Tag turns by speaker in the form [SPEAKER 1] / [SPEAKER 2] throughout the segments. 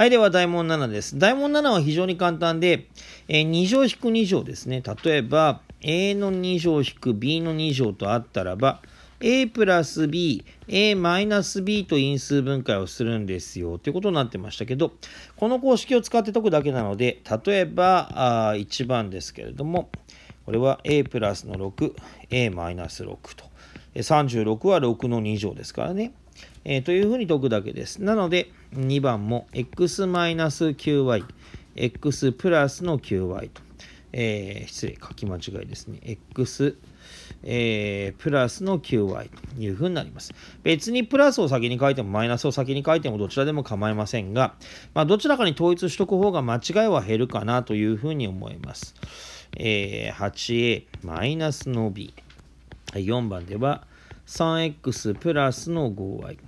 [SPEAKER 1] はい、では、大問7です。大問7は非常に簡単で、えー、2乗引く2乗ですね。例えば、a の2乗引く b の2乗とあったらば、a プラス b、a マイナス b と因数分解をするんですよということになってましたけど、この公式を使って解くだけなので、例えば、あ1番ですけれども、これは a プラスの6、a マイナス6と。36は6の2乗ですからね。えー、というふうに解くだけです。なので、2番も x-9y、x プラスの 9y と、えー、失礼、書き間違いですね。x、えー、プラスの 9y というふうになります。別にプラスを先に書いてもマイナスを先に書いてもどちらでも構いませんが、まあ、どちらかに統一しとく方が間違いは減るかなというふうに思います。えー、8a マイナスの b。はい、4番では、3x プラスの 5y、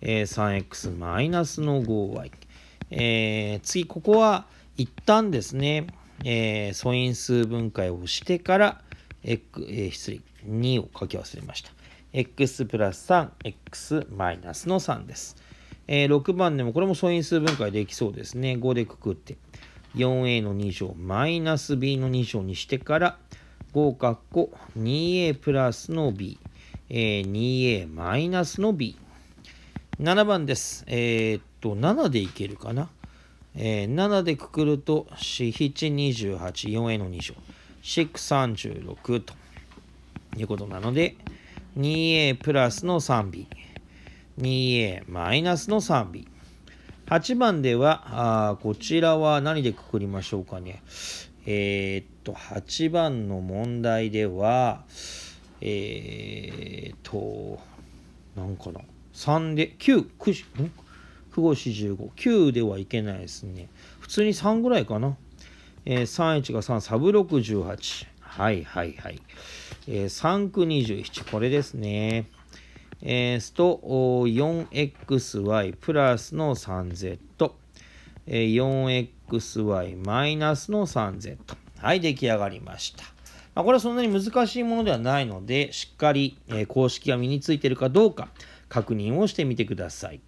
[SPEAKER 1] え 3x マイナスの 5y、えー、次ここは一旦ですね、えー、素因数分解をしてから、えー、失礼2を書き忘れました x プラス 3x マイナスの3です、えー、6番でもこれも素因数分解できそうですね5でくくって 4a の2乗マイナス b の2乗にしてから5括弧 2a プラスの b えー、2a マイナスの b。7番です。えー、っと、7でいけるかな。えー、7でくくると、4、7、28、4a の2乗。6、36ということなので、2a プラスの 3b。2a マイナスの 3b。8番では、あこちらは何でくくりましょうかね。えー、っと、8番の問題では、えー、っと、なんかな、3で、9、9、ん5、4、5 9ではいけないですね。普通に3ぐらいかな。えー、31が3、サブ618。はいはいはい。えー、3区27、これですね。えー、すと、4xy プラスの 3z。4xy マイナスの 3z。はい、出来上がりました。まあ、これはそんなに難しいものではないので、しっかり、え公式が身についているかどうか確認をしてみてください。